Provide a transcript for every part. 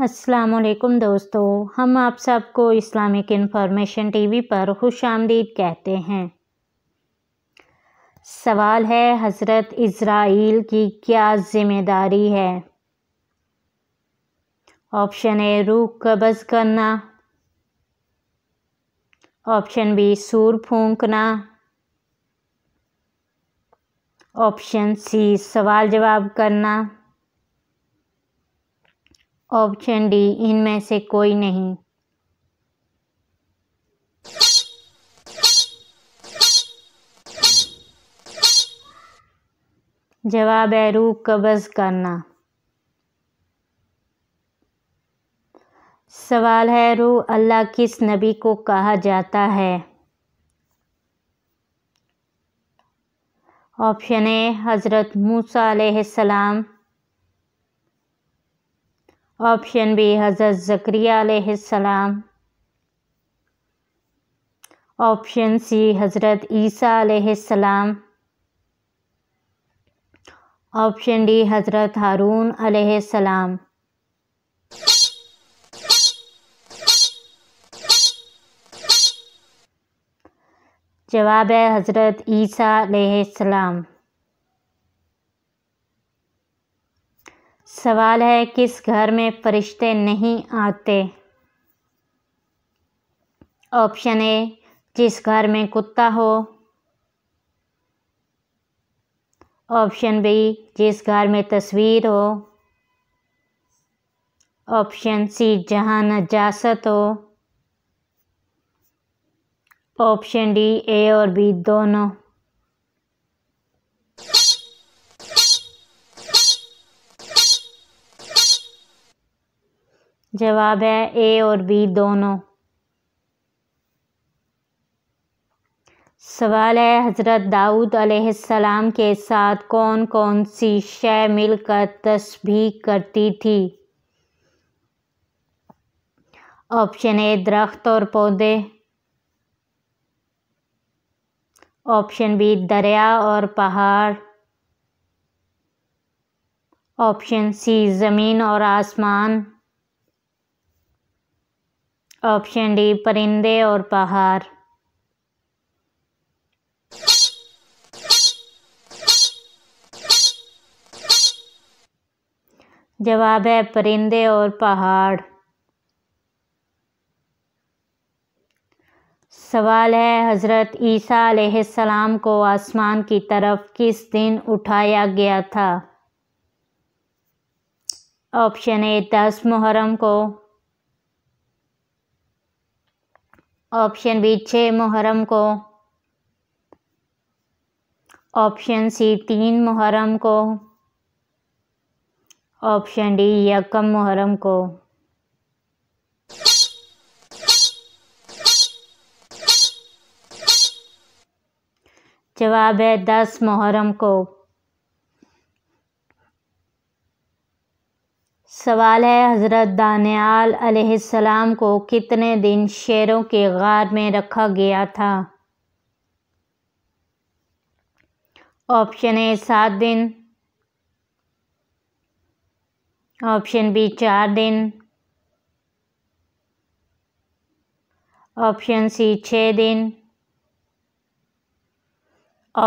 असलकुम दोस्तों हम आप सबको इस्लामिक इन्फॉर्मेशन टीवी पर खुश आमदीद कहते हैं सवाल है हज़रत इसराइल की क्या ज़िम्मेदारी है ऑप्शन ए रूह कब्ज़ करना ऑप्शन बी सूर फूंकना ऑप्शन सी सवाल जवाब करना ऑप्शन डी इनमें से कोई नहीं जवाब है रूह कब्ज करना सवाल है रूह अल्लाह किस नबी को कहा जाता है ऑप्शन ए हज़रत मूसा सलाम ऑप्शन बी हज़रत ज़क़रिया ऑप्शन सी हज़रत ईसा ऑप्शन डी हज़रत हारून अलैहिस्सलाम जवाब है हज़रत ईसा अलैहिस्सलाम सवाल है किस घर में फरिश्ते नहीं आते ऑप्शन ए जिस घर में कुत्ता हो ऑप्शन बी जिस घर में तस्वीर हो ऑप्शन सी जहाँ नजासत हो ऑप्शन डी ए और बी दोनों जवाब है ए और बी दोनों सवाल है हज़रत दाऊद अलैहिस्सलाम के साथ कौन कौन सी शय मिलकर तस्बीह करती थी ऑप्शन ए दरख्त और पौधे ऑप्शन बी दरिया और पहाड़ ऑप्शन सी ज़मीन और आसमान ऑप्शन डी परिंदे और पहाड़ जवाब है परिंदे और पहाड़ सवाल है हज़रत ईसा सलाम को आसमान की तरफ किस दिन उठाया गया था ऑप्शन ए दस मुहर्रम को ऑप्शन बी छः मुहर्रम को ऑप्शन सी तीन मुहर्रम को ऑप्शन डी यकम मुहर्रम को जवाब है दस मुहर्रम को सवाल है हज़रत दानियाल अलैहिस्सलाम को कितने दिन शेरों के गार में रखा गया था ऑप्शन ए सात दिन ऑप्शन बी चार दिन ऑप्शन सी छः दिन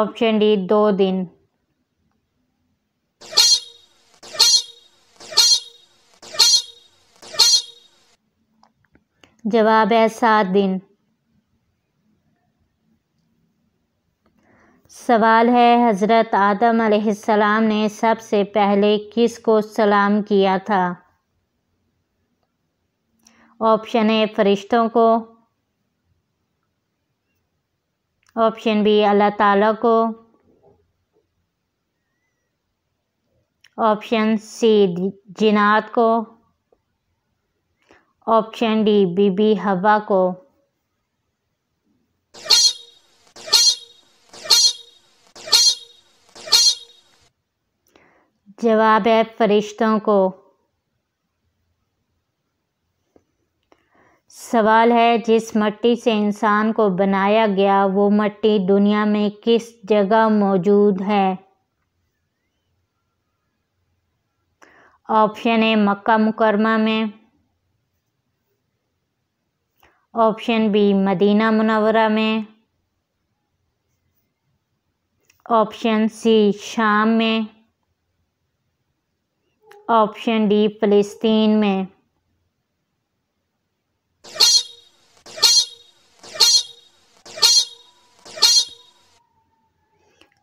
ऑप्शन डी दो दिन जवाब है सात दिन सवाल है हज़रत आदम अलैहिस्सलाम ने सबसे पहले किस को सलाम किया था ऑप्शन ए फरिश्तों को ऑप्शन बी अल्लाह ताला को ऑप्शन सी जिनात को ऑप्शन डी बीबी हवा को जवाब है फरिश्तों को सवाल है जिस मट्टी से इंसान को बनाया गया वो मट्टी दुनिया में किस जगह मौजूद है ऑप्शन ए मक्का मुकरमा में ऑप्शन बी मदीना मुनवरा में ऑप्शन सी शाम में ऑप्शन डी फ़लस्तीन में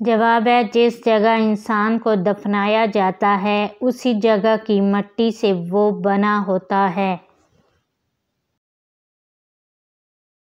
जवाब है जिस जगह इंसान को दफनाया जाता है उसी जगह की मट्टी से वो बना होता है